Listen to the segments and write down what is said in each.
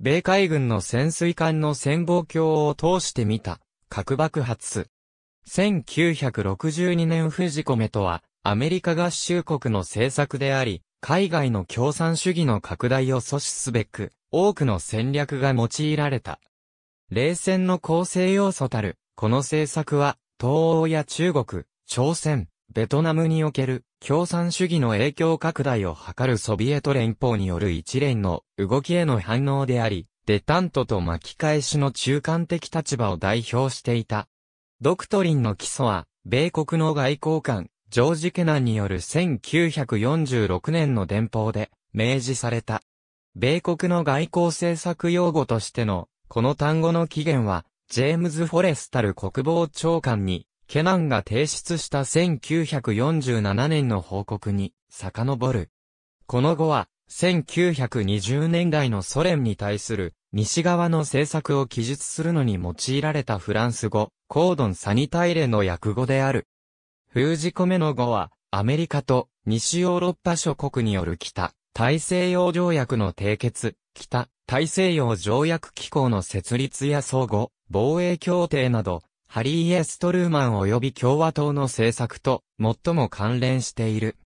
米海軍の潜水艦の潜望鏡を通して見た、核爆発。1962年富士コメとは、アメリカ合衆国の政策であり、海外の共産主義の拡大を阻止すべく、多くの戦略が用いられた。冷戦の構成要素たる、この政策は、東欧や中国、朝鮮、ベトナムにおける共産主義の影響拡大を図るソビエト連邦による一連の動きへの反応であり、デタントと巻き返しの中間的立場を代表していた。ドクトリンの基礎は、米国の外交官、ジョージ・ケナンによる1946年の電報で明示された。米国の外交政策用語としての、この単語の起源は、ジェームズ・フォレスタル国防長官にケナンが提出した1947年の報告に遡る。この後は、1920年代のソ連に対する西側の政策を記述するのに用いられたフランス語、コードン・サニタイレの訳語である。封じ込めの語は、アメリカと西ヨーロッパ諸国による北、大西洋条約の締結、北、大西洋条約機構の設立や相互、防衛協定など、ハリー・エストルーマン及び共和党の政策と最も関連している。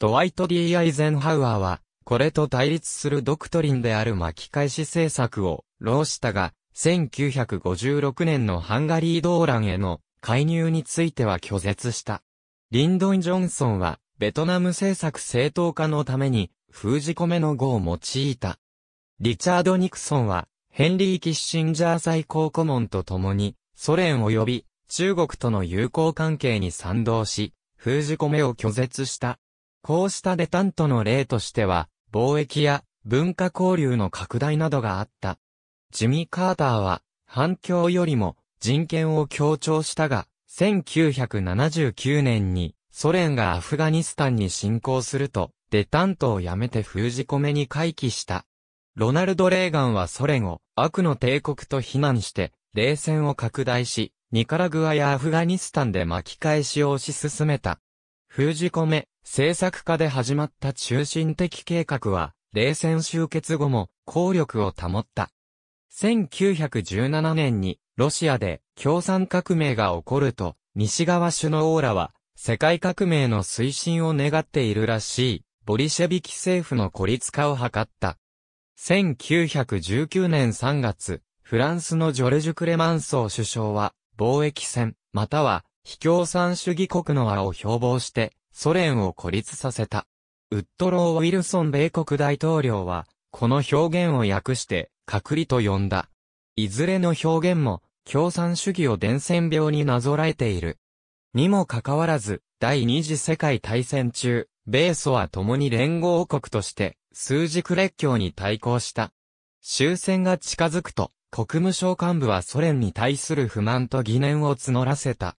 ドワイト・ D・ アイゼンハウアーは、これと対立するドクトリンである巻き返し政策を労したが、1956年のハンガリー動乱への介入については拒絶した。リンドン・ジョンソンは、ベトナム政策正当化のために、封じ込めの語を用いた。リチャード・ニクソンは、ヘンリー・キッシンジャー最高顧問と共に、ソ連及び中国との友好関係に賛同し、封じ込めを拒絶した。こうしたデタントの例としては、貿易や文化交流の拡大などがあった。ジミー・カーターは、反共よりも人権を強調したが、1979年にソ連がアフガニスタンに侵攻すると、デタントをやめて封じ込めに回帰した。ロナルド・レーガンはソ連を悪の帝国と非難して、冷戦を拡大し、ニカラグアやアフガニスタンで巻き返しを推し進めた。封じ込め、政策下で始まった中心的計画は、冷戦終結後も、効力を保った。1917年に、ロシアで共産革命が起こると、西側首脳らは、世界革命の推進を願っているらしい、ボリシェビキ政府の孤立化を図った。1919年3月、フランスのジョルジュ・クレマンソー首相は、貿易戦、または、非共産主義国の和を標榜して、ソ連を孤立させた。ウッドロー・ウィルソン米国大統領は、この表現を訳して、隔離と呼んだ。いずれの表現も、共産主義を伝染病になぞらえている。にもかかわらず、第二次世界大戦中、米ソは共に連合国として、数軸列強に対抗した。終戦が近づくと、国務省幹部はソ連に対する不満と疑念を募らせた。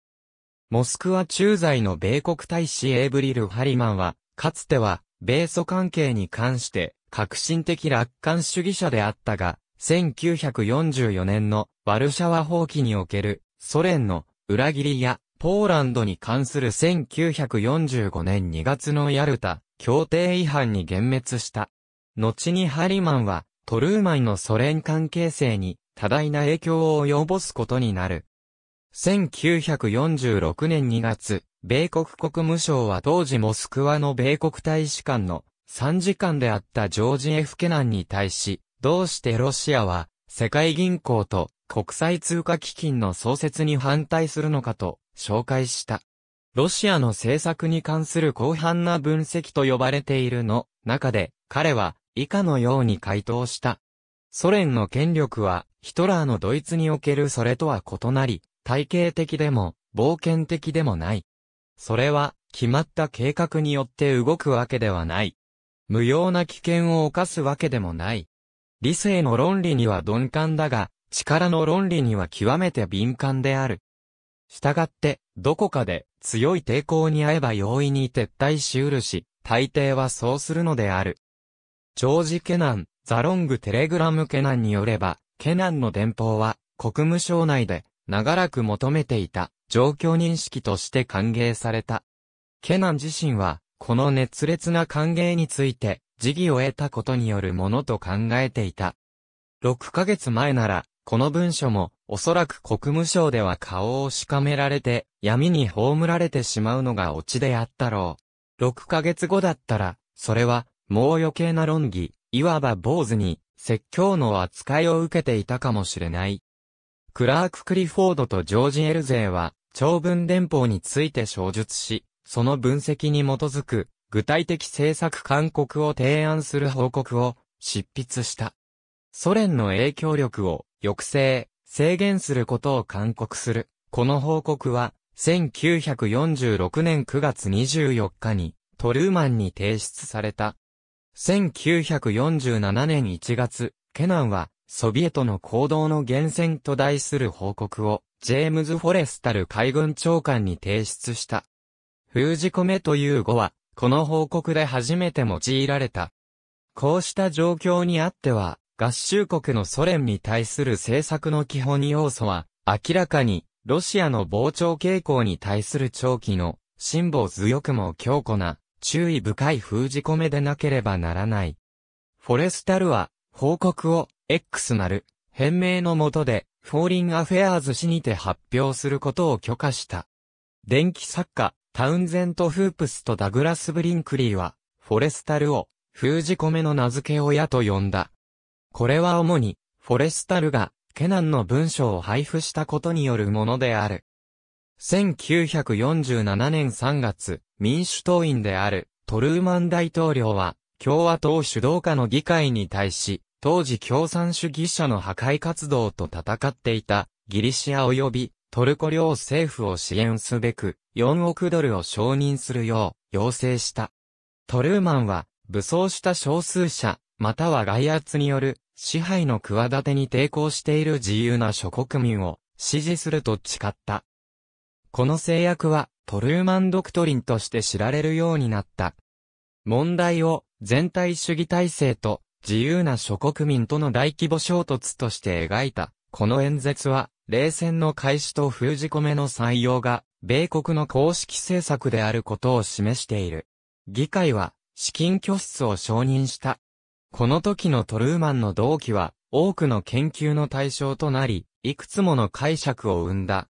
モスクワ駐在の米国大使エイブリル・ハリマンは、かつては、米ソ関係に関して、革新的楽観主義者であったが、1944年のワルシャワ放棄におけるソ連の裏切りやポーランドに関する1945年2月のヤルタ協定違反に幻滅した。後にハリマンはトルーマンのソ連関係性に多大な影響を及ぼすことになる。1946年2月、米国国務省は当時モスクワの米国大使館の参事官であったジョージ・エフケナンに対し、どうしてロシアは世界銀行と国際通貨基金の創設に反対するのかと紹介した。ロシアの政策に関する広範な分析と呼ばれているの中で、彼は以下のように回答した。ソ連の権力はヒトラーのドイツにおけるそれとは異なり、体系的でも、冒険的でもない。それは、決まった計画によって動くわけではない。無用な危険を犯すわけでもない。理性の論理には鈍感だが、力の論理には極めて敏感である。したがって、どこかで強い抵抗に合えば容易に撤退しうるし、大抵はそうするのである。ジョージ・ケナン、ザ・ロング・テレグラム・ケナンによれば、ケナンの電報は、国務省内で、長らく求めていた、状況認識として歓迎された。ケナン自身は、この熱烈な歓迎について、辞儀を得たことによるものと考えていた。6ヶ月前なら、この文書も、おそらく国務省では顔をしかめられて、闇に葬られてしまうのがオチであったろう。6ヶ月後だったら、それは、もう余計な論議、いわば坊主に、説教の扱いを受けていたかもしれない。クラーク・クリフォードとジョージ・エルゼーは、長文連邦について小述し、その分析に基づく、具体的政策勧告を提案する報告を執筆した。ソ連の影響力を抑制、制限することを勧告する。この報告は、1946年9月24日にトルーマンに提出された。1947年1月、ケナンは、ソビエトの行動の源泉と題する報告を、ジェームズ・フォレスタル海軍長官に提出した。封じ込めという語は、この報告で初めて用いられた。こうした状況にあっては、合衆国のソ連に対する政策の基本要素は、明らかに、ロシアの膨張傾向に対する長期の、辛抱強くも強固な、注意深い封じ込めでなければならない。フォレスタルは、報告を、X なる、変名のもとで、フォーリンアフェアーズ氏にて発表することを許可した。電気作家、タウンゼント・フープスとダグラス・ブリンクリーは、フォレスタルを、封じ込めの名付け親と呼んだ。これは主に、フォレスタルが、ケナンの文章を配布したことによるものである。1947年3月、民主党員であるトルーマン大統領は共和党主導下の議会に対し、当時共産主義者の破壊活動と戦っていたギリシア及びトルコ領政府を支援すべく4億ドルを承認するよう要請した。トルーマンは武装した少数者または外圧による支配の企てに抵抗している自由な諸国民を支持すると誓った。この制約はトルーマンドクトリンとして知られるようになった。問題を全体主義体制と自由な諸国民との大規模衝突として描いた。この演説は、冷戦の開始と封じ込めの採用が、米国の公式政策であることを示している。議会は、資金拠出を承認した。この時のトルーマンの同期は、多くの研究の対象となり、いくつもの解釈を生んだ。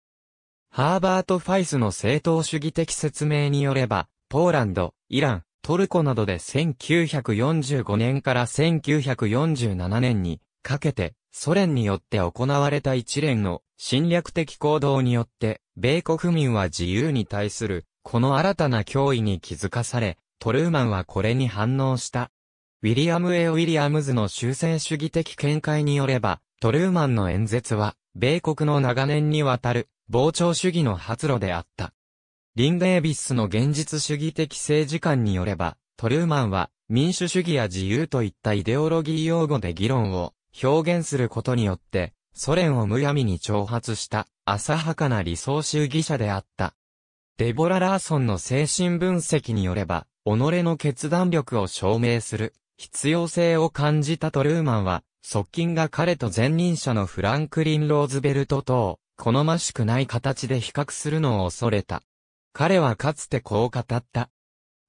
ハーバート・ファイスの正当主義的説明によれば、ポーランド、イラン、トルコなどで1945年から1947年にかけてソ連によって行われた一連の侵略的行動によって米国民は自由に対するこの新たな脅威に気づかされトルーマンはこれに反応した。ウィリアム・ A・ ウィリアムズの修正主義的見解によればトルーマンの演説は米国の長年にわたる膨張主義の発露であった。リン・デイビスの現実主義的政治観によれば、トルーマンは民主主義や自由といったイデオロギー用語で議論を表現することによって、ソ連をむやみに挑発した浅はかな理想主義者であった。デボラ・ラーソンの精神分析によれば、己の決断力を証明する必要性を感じたトルーマンは、側近が彼と前任者のフランクリン・ローズベルト等、好ましくない形で比較するのを恐れた。彼はかつてこう語った。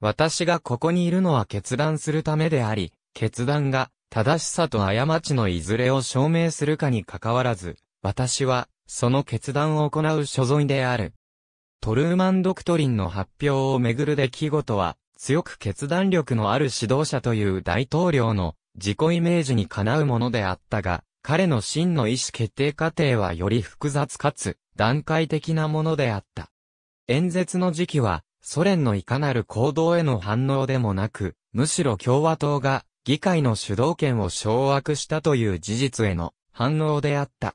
私がここにいるのは決断するためであり、決断が正しさと過ちのいずれを証明するかにかかわらず、私はその決断を行う所存である。トルーマン・ドクトリンの発表をめぐる出来事は、強く決断力のある指導者という大統領の自己イメージにかなうものであったが、彼の真の意思決定過程はより複雑かつ段階的なものであった。演説の時期は、ソ連のいかなる行動への反応でもなく、むしろ共和党が議会の主導権を掌握したという事実への反応であった。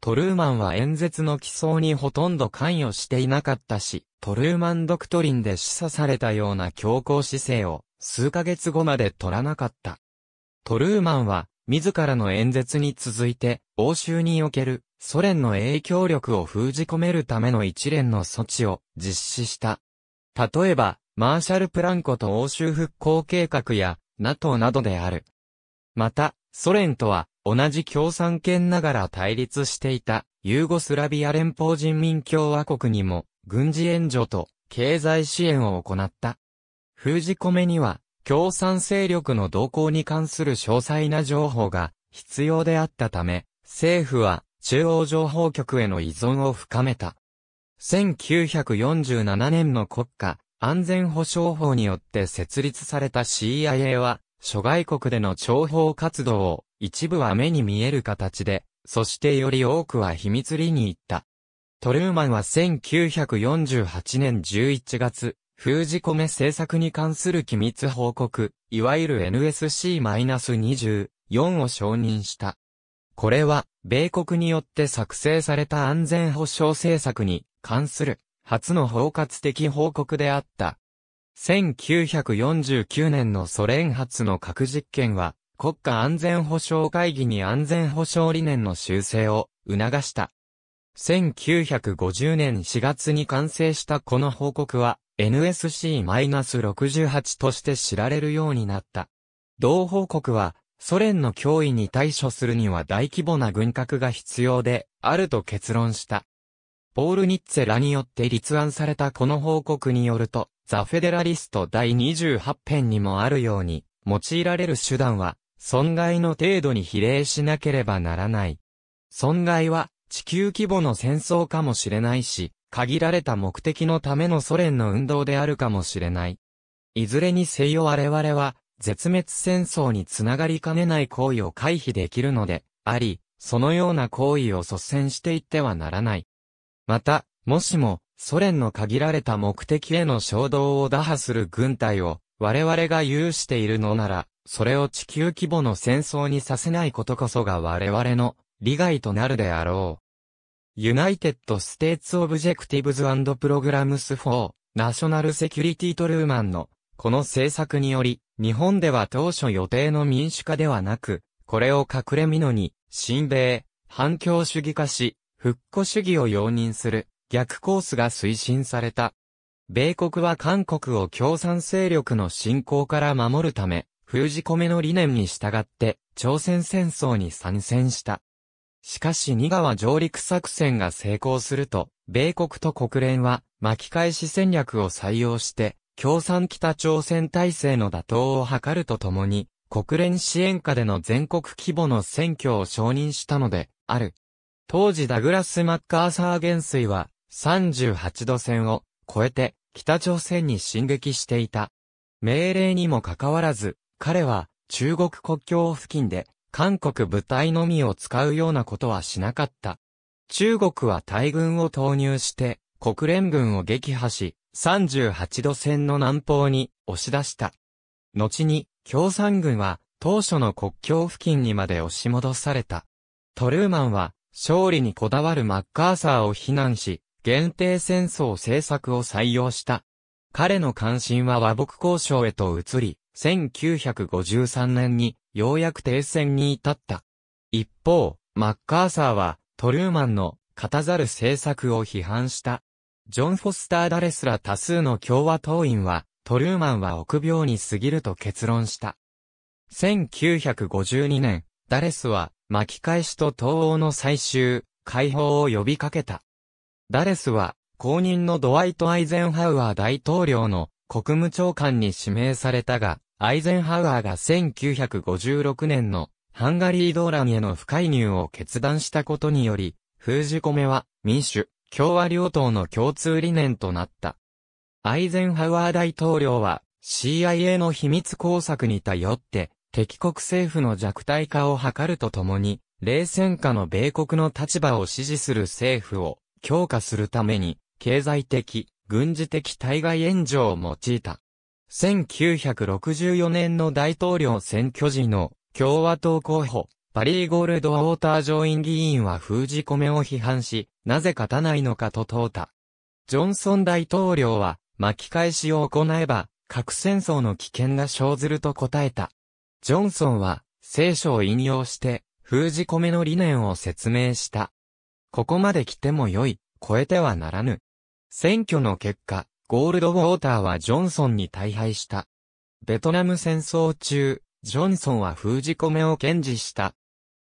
トルーマンは演説の起草にほとんど関与していなかったし、トルーマンドクトリンで示唆されたような強硬姿勢を数ヶ月後まで取らなかった。トルーマンは自らの演説に続いて、欧州におけるソ連の影響力を封じ込めるための一連の措置を実施した。例えば、マーシャル・プランコと欧州復興計画や NATO などである。また、ソ連とは同じ共産圏ながら対立していたユーゴスラビア連邦人民共和国にも軍事援助と経済支援を行った。封じ込めには共産勢力の動向に関する詳細な情報が必要であったため、政府は中央情報局への依存を深めた。1947年の国家安全保障法によって設立された CIA は、諸外国での諜報活動を一部は目に見える形で、そしてより多くは秘密裏に行った。トルーマンは1948年11月、封じ込め政策に関する機密報告、いわゆる NSC-24 を承認した。これは、米国によって作成された安全保障政策に関する初の包括的報告であった。1949年のソ連発の核実験は、国家安全保障会議に安全保障理念の修正を促した。1950年4月に完成したこの報告は、NSC-68 として知られるようになった。同報告は、ソ連の脅威に対処するには大規模な軍拡が必要で、あると結論した。ポール・ニッツェらによって立案されたこの報告によると、ザ・フェデラリスト第28編にもあるように、用いられる手段は、損害の程度に比例しなければならない。損害は、地球規模の戦争かもしれないし、限られた目的のためのソ連の運動であるかもしれない。いずれにせよ我々は、絶滅戦争につながりかねない行為を回避できるので、あり、そのような行為を率先していってはならない。また、もしも、ソ連の限られた目的への衝動を打破する軍隊を、我々が有しているのなら、それを地球規模の戦争にさせないことこそが我々の利害となるであろう。United States Objectives and Programs for National Security トルーマンのこの政策により、日本では当初予定の民主化ではなく、これを隠れ蓑に、親米、反共主義化し、復古主義を容認する逆コースが推進された。米国は韓国を共産勢力の侵攻から守るため、封じ込めの理念に従って朝鮮戦争に参戦した。しかし二川上陸作戦が成功すると、米国と国連は巻き返し戦略を採用して、共産北朝鮮体制の打倒を図るとともに、国連支援下での全国規模の選挙を承認したので、ある。当時ダグラス・マッカーサー元帥は、38度線を超えて、北朝鮮に進撃していた。命令にもかかわらず、彼は中国国境付近で韓国部隊のみを使うようなことはしなかった。中国は大軍を投入して、国連軍を撃破し、38度線の南方に押し出した。後に、共産軍は、当初の国境付近にまで押し戻された。トルーマンは、勝利にこだわるマッカーサーを非難し、限定戦争政策を採用した。彼の関心は和睦交渉へと移り、1953年にようやく停戦に至った。一方、マッカーサーは、トルーマンの、語ざる政策を批判した。ジョン・フォスター・ダレスら多数の共和党員は、トルーマンは臆病に過ぎると結論した。1952年、ダレスは、巻き返しと東欧の最終、解放を呼びかけた。ダレスは、後任のドワイト・アイゼンハウアー大統領の国務長官に指名されたが、アイゼンハワーが1956年のハンガリー動乱への不介入を決断したことにより、封じ込めは民主、共和両党の共通理念となった。アイゼンハワー大統領は CIA の秘密工作に頼って敵国政府の弱体化を図るとともに、冷戦下の米国の立場を支持する政府を強化するために、経済的、軍事的対外援助を用いた。1964年の大統領選挙時の共和党候補、バリー・ゴールド・ウォーター上院議員は封じ込めを批判し、なぜ勝たないのかと問うた。ジョンソン大統領は、巻き返しを行えば、核戦争の危険が生ずると答えた。ジョンソンは、聖書を引用して、封じ込めの理念を説明した。ここまで来ても良い、超えてはならぬ。選挙の結果、ゴールドウォーターはジョンソンに大敗した。ベトナム戦争中、ジョンソンは封じ込めを堅持した。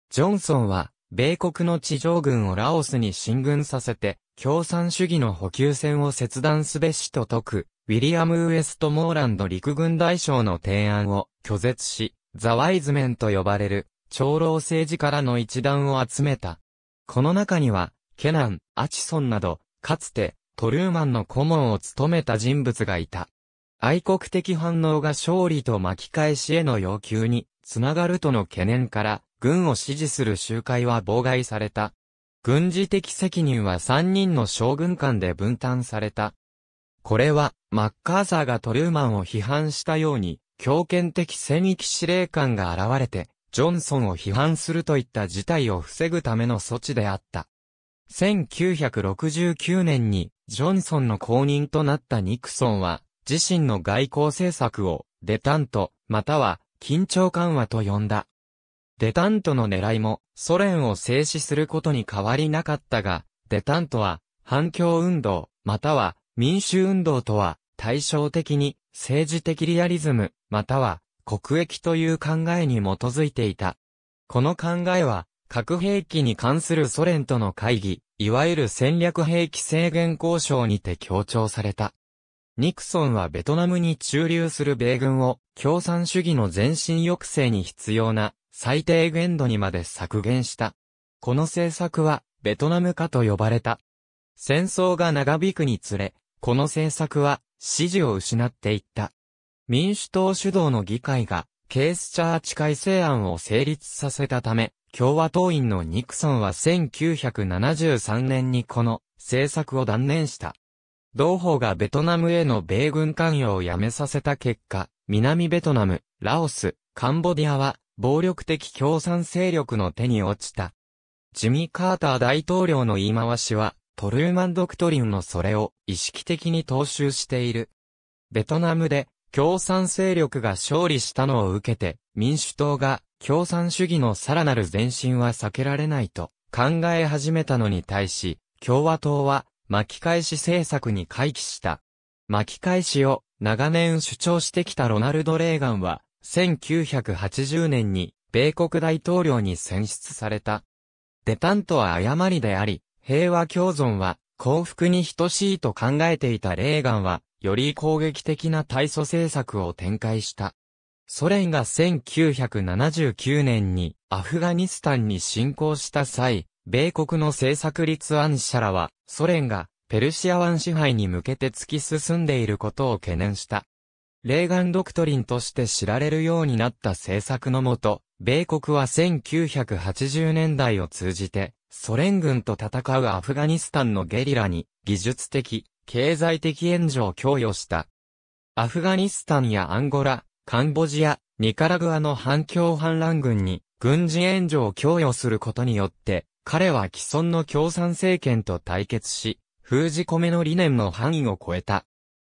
ジョンソンは、米国の地上軍をラオスに進軍させて、共産主義の補給線を切断すべしと説く、ウィリアム・ウエスト・モーランド陸軍大将の提案を拒絶し、ザ・ワイズメンと呼ばれる、長老政治からの一団を集めた。この中には、ケナン、アチソンなど、かつて、トルーマンの顧問を務めた人物がいた。愛国的反応が勝利と巻き返しへの要求につながるとの懸念から、軍を支持する集会は妨害された。軍事的責任は3人の将軍間で分担された。これは、マッカーサーがトルーマンを批判したように、強権的戦域司令官が現れて、ジョンソンを批判するといった事態を防ぐための措置であった。1969年にジョンソンの後任となったニクソンは、自身の外交政策を、デタント、または、緊張緩和と呼んだ。デタントの狙いも、ソ連を制止することに変わりなかったが、デタントは、反共運動、または、民主運動とは、対照的に、政治的リアリズム、または、国益という考えに基づいていた。この考えは、核兵器に関するソ連との会議、いわゆる戦略兵器制限交渉にて強調された。ニクソンはベトナムに駐留する米軍を共産主義の前進抑制に必要な最低限度にまで削減した。この政策はベトナム化と呼ばれた。戦争が長引くにつれ、この政策は支持を失っていった。民主党主導の議会がケースチャーチ改正案を成立させたため、共和党員のニクソンは1973年にこの政策を断念した。同法がベトナムへの米軍関与をやめさせた結果、南ベトナム、ラオス、カンボディアは暴力的共産勢力の手に落ちた。ジミ・カーター大統領の言い回しは、トルーマンドクトリンのそれを意識的に踏襲している。ベトナムで共産勢力が勝利したのを受けて、民主党が共産主義のさらなる前進は避けられないと考え始めたのに対し、共和党は巻き返し政策に回帰した。巻き返しを長年主張してきたロナルド・レーガンは、1980年に米国大統領に選出された。デパントは誤りであり、平和共存は幸福に等しいと考えていたレーガンは、より攻撃的な対処政策を展開した。ソ連が1979年にアフガニスタンに侵攻した際、米国の政策立案者らは、ソ連がペルシア湾支配に向けて突き進んでいることを懸念した。レーガンドクトリンとして知られるようになった政策のもと、米国は1980年代を通じて、ソ連軍と戦うアフガニスタンのゲリラに、技術的、経済的援助を供与した。アフガニスタンやアンゴラ、カンボジア、ニカラグアの反共反乱軍に軍事援助を供与することによって、彼は既存の共産政権と対決し、封じ込めの理念の範囲を超えた。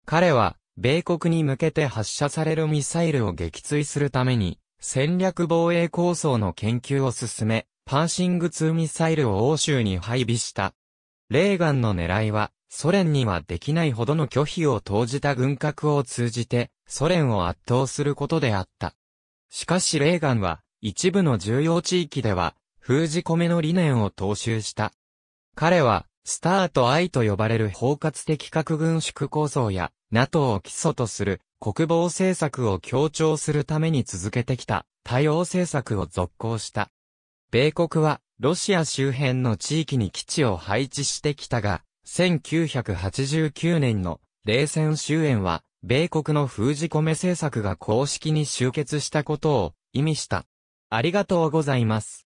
彼は、米国に向けて発射されるミサイルを撃墜するために、戦略防衛構想の研究を進め、パーシング2ミサイルを欧州に配備した。レーガンの狙いは、ソ連にはできないほどの拒否を投じた軍拡を通じて、ソ連を圧倒することであった。しかしレーガンは、一部の重要地域では、封じ込めの理念を踏襲した。彼は、スターと愛と呼ばれる包括的核軍縮構想や、NATO を基礎とする国防政策を強調するために続けてきた多様政策を続行した。米国は、ロシア周辺の地域に基地を配置してきたが、1989年の冷戦終焉は、米国の封じ込め政策が公式に終結したことを意味した。ありがとうございます。